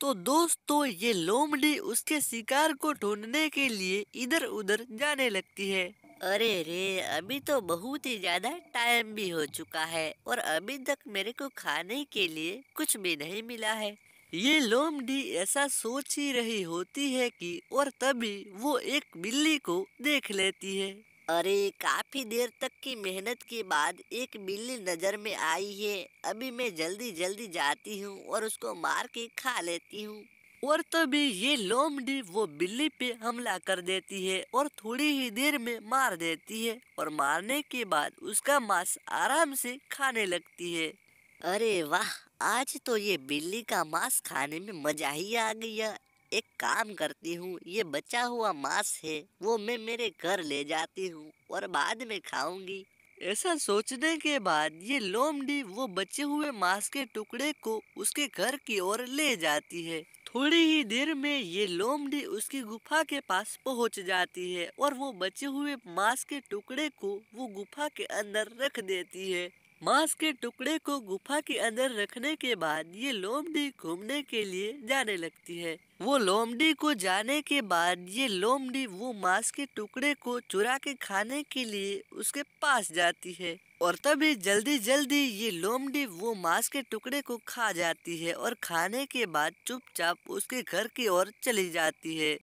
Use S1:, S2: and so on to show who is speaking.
S1: तो दोस्तों ये लोमड़ी उसके शिकार को ढूंढने के लिए इधर उधर जाने लगती है अरे रे अभी तो बहुत ही ज्यादा टाइम भी हो चुका है और अभी तक मेरे को खाने के लिए कुछ भी नहीं मिला है ये लोमड़ी ऐसा सोच ही रही होती है कि और तभी वो एक बिल्ली को देख लेती है अरे काफ़ी देर तक की मेहनत के बाद एक बिल्ली नज़र में आई है अभी मैं जल्दी जल्दी जाती हूँ और उसको मार के खा लेती हूँ और तभी ये लोमडी वो बिल्ली पे हमला कर देती है और थोड़ी ही देर में मार देती है और मारने के बाद उसका मांस आराम से खाने लगती है अरे वाह आज तो ये बिल्ली का मांस खाने में मजा ही आ गया एक काम करती हूँ ये बचा हुआ मांस है वो मैं मेरे घर ले जाती हूँ और बाद में खाऊंगी ऐसा सोचने के बाद ये लोमडी वो बचे हुए मांस के टुकड़े को उसके घर की ओर ले जाती है थोड़ी ही देर में ये लोमडी उसकी गुफा के पास पहुंच जाती है और वो बचे हुए मांस के टुकड़े को वो गुफा के अंदर रख देती है मांस के टुकड़े को गुफा के अंदर रखने के बाद ये लोमडी घूमने के लिए जाने लगती है वो लोमडी को जाने के बाद ये लोमडी वो मांस के टुकड़े को चुरा के खाने के लिए उसके पास जाती है और तभी जल्दी जल्दी ये लोमडी वो मांस के टुकड़े को खा जाती है और खाने के बाद चुपचाप उसके घर की ओर चली जाती है